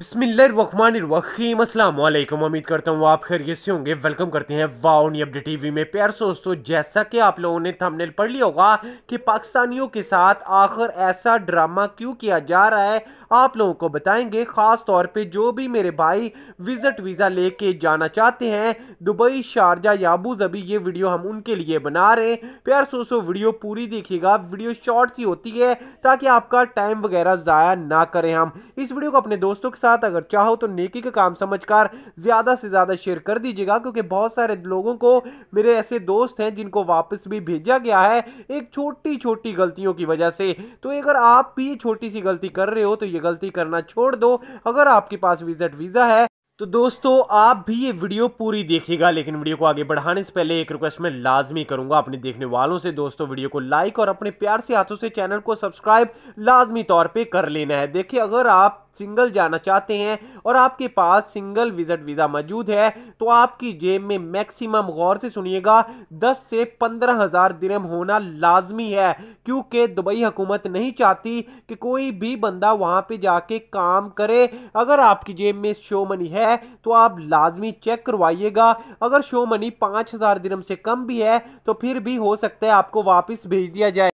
बिस्मिल्लाम अस्सलाम वालेकुम उम्मीद करता हूँ आप खैरियत से होंगे वेलकम करते हैं वाउनी अपडेट टीवी में प्यार दोस्तों जैसा कि आप लोगों ने थंबनेल पढ़ लिया होगा कि पाकिस्तानियों के साथ आखिर ऐसा ड्रामा क्यों किया जा रहा है आप लोगों को बताएंगे ख़ास तौर पे जो भी मेरे भाई विज़िट वीज़ा लेके जाना चाहते हैं दुबई शारजा या अबूजबी ये वीडियो हम उनके लिए बना रहे हैं प्यार दोस्तों वीडियो पूरी देखिएगा वीडियो शॉर्ट सी होती है ताकि आपका टाइम वगैरह ज़ाया ना करें हम इस वीडियो को अपने दोस्तों साथ अगर चाहो तो नेकी का काम समझकर ज़्यादा से ज़्यादा शेयर कर दीजिएगा क्योंकि बहुत सारे लोगों को मेरे ऐसे दोस्त हैं जिनको वापस भी भेजा गया है एक छोटी छोटी गलतियों की वजह से तो अगर आप भी छोटी सी गलती कर रहे हो तो ये गलती करना छोड़ दो अगर आपके पास विजिट वीज़ा है तो दोस्तों आप भी ये वीडियो पूरी देखिएगा लेकिन वीडियो को आगे बढ़ाने से पहले एक रिक्वेस्ट मैं लाजमी करूंगा अपने देखने वालों से दोस्तों वीडियो को लाइक और अपने प्यार से हाथों से चैनल को सब्सक्राइब लाजमी तौर पे कर लेना है देखिए अगर आप सिंगल जाना चाहते हैं और आपके पास सिंगल विजिट वीज़ा मौजूद है तो आपकी जेब में मैक्सिमम गौर से सुनिएगा दस से पंद्रह हज़ार दिनम होना लाजमी है क्योंकि दुबई हुकूमत नहीं चाहती कि कोई भी बंदा वहाँ पे जाके काम करे अगर आपकी जेब में शो मनी है तो आप लाजमी चेक करवाइएगा अगर शो मनी पाँच हज़ार से कम भी है तो फिर भी हो सकता है आपको वापस भेज दिया जाए